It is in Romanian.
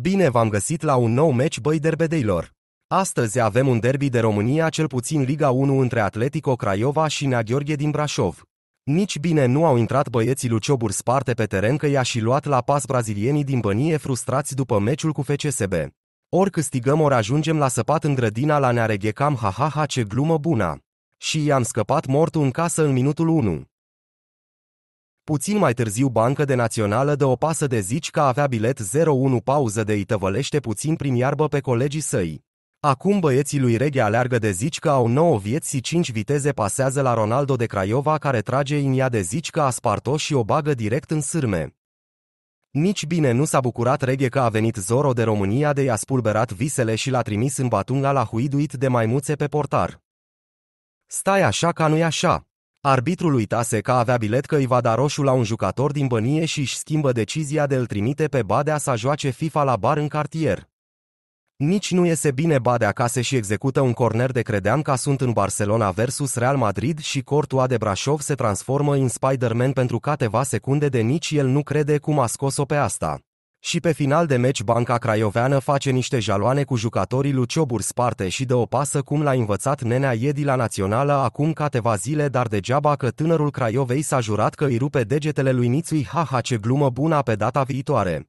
Bine v-am găsit la un nou meci băi derbedeilor. Astăzi avem un derby de România, cel puțin Liga 1 între Atletico Craiova și Nea Gheorghe din Brașov. Nici bine nu au intrat băieții Lucioburi sparte pe teren că i-a și luat la pas brazilienii din bănie frustrați după meciul cu FCSB. Ori câștigăm, ori ajungem la săpat în grădina la Neareghecam, ha ha ha ce glumă bună! Și i-am scăpat mortul în casă în minutul 1. Puțin mai târziu Banca de Națională dă o pasă de zici că avea bilet 01 pauză de ităvălește puțin prin iarbă pe colegii săi. Acum băieții lui Reghe aleargă de zici că au 9 vieți și 5 viteze pasează la Ronaldo de Craiova care trage în ea de zici că a spart-o și o bagă direct în sârme. Nici bine nu s-a bucurat Reghe că a venit Zoro de România de i-a spulberat visele și l-a trimis în batunga la huiduit de maimuțe pe portar. Stai așa ca nu-i așa. Arbitrul uitase că avea bilet că îi va da roșu la un jucător din bănie și își schimbă decizia de îl trimite pe Badea să joace FIFA la bar în cartier. Nici nu iese bine Badea acasă și execută un corner de credeam ca sunt în Barcelona versus Real Madrid și Cortua de Brașov se transformă în Spider-Man pentru câteva secunde de nici el nu crede cum a scos-o pe asta. Și pe final de meci Banca Craioveană face niște jaloane cu jucătorii Luciobur Sparte și dă o pasă cum l-a învățat Nenea Iedi la Națională acum câteva zile, dar degeaba că tânărul Craiovei s-a jurat că îi rupe degetele lui Nițui, haha ce glumă bună pe data viitoare.